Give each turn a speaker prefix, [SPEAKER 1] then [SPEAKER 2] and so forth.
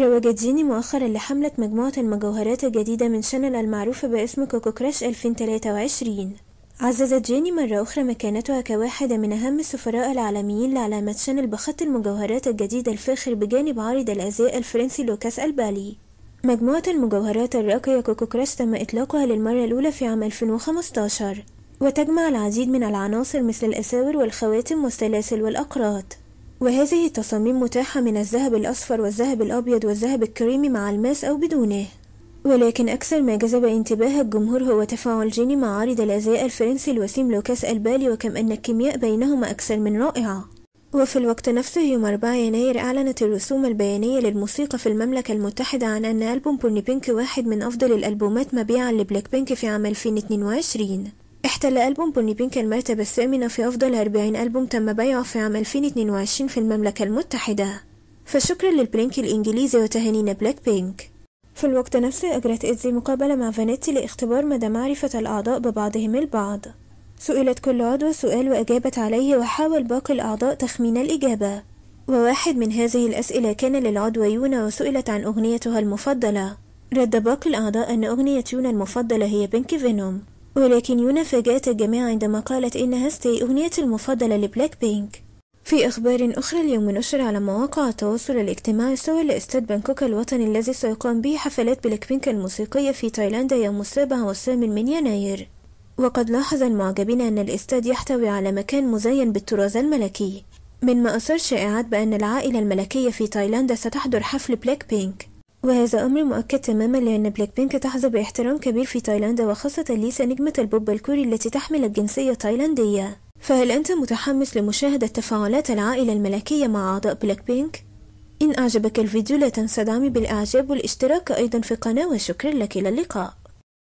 [SPEAKER 1] روجت مؤخرا لحملة مجموعة المجوهرات الجديدة من شانل المعروفة باسم كوكو كراش 2023 عززت جيني مرة أخرى مكانتها كواحدة من أهم السفراء العالميين لعلامة شانل بخط المجوهرات الجديد الفاخر بجانب عارض الأزياء الفرنسي لوكاس البالي مجموعة المجوهرات الراقية كوكو كراش تم إطلاقها للمرة الأولى في عام 2015 وتجمع العديد من العناصر مثل الأساور والخواتم والسلاسل والأقراط وهذه التصاميم متاحة من الذهب الأصفر والذهب الأبيض والذهب الكريمي مع الماس أو بدونه ولكن أكثر ما جذب انتباه الجمهور هو تفاعل جيني مع عارض الأزياء الفرنسي الوسيم لوكاس البالي وكم أن الكيمياء بينهما أكثر من رائعة وفي الوقت نفسه يوم 4 يناير أعلنت الرسوم البيانية للموسيقى في المملكة المتحدة عن أن ألبوم بورني بينك واحد من أفضل الألبومات مبيعا لبلاك بينك في عام 2022 احتل ألبوم بوني بينك المرتبة الثامنة في أفضل 40 ألبوم تم بيعه في عام 2022 في المملكة المتحدة فشكرا للبلينك الإنجليزي وتهانينا بلاك بينك في الوقت نفسه أجرت إيدزي مقابلة مع فانيتي لاختبار مدى معرفة الأعضاء ببعضهم البعض سئلت كل عضو سؤال وأجابت عليه وحاول باقي الأعضاء تخمين الإجابة وواحد من هذه الأسئلة كان للعضو يونا وسئلت عن أغنيتها المفضلة رد باقي الأعضاء أن أغنية يونا المفضلة هي بينك فينوم ولكن يونا فاجأت الجميع عندما قالت إنها ستي أغنيتي المفضلة لبلاك بينك في أخبار أخرى اليوم نشر على مواقع التواصل الاجتماعي سوى لاستاد بانكوك الوطني الذي سيقام به حفلات بلاك بينك الموسيقية في تايلاند يوم السابع والثامن من يناير وقد لاحظ المعجبين أن الاستاد يحتوي على مكان مزين بالطراز الملكي مما أثار شائعات بأن العائلة الملكية في تايلاند ستحضر حفل بلاك بينك وهذا أمر مؤكد تماما لأن بلاك بينك تحظى باحترام كبير في تايلاند وخاصة ليسا نجمة البوب الكوري التي تحمل الجنسية التايلاندية فهل أنت متحمس لمشاهدة تفاعلات العائلة الملكية مع أعضاء بلاك بينك؟ إن أعجبك الفيديو لا تنسى دعمي بالإعجاب والاشتراك أيضا في القناة وشكرا لك إلى اللقاء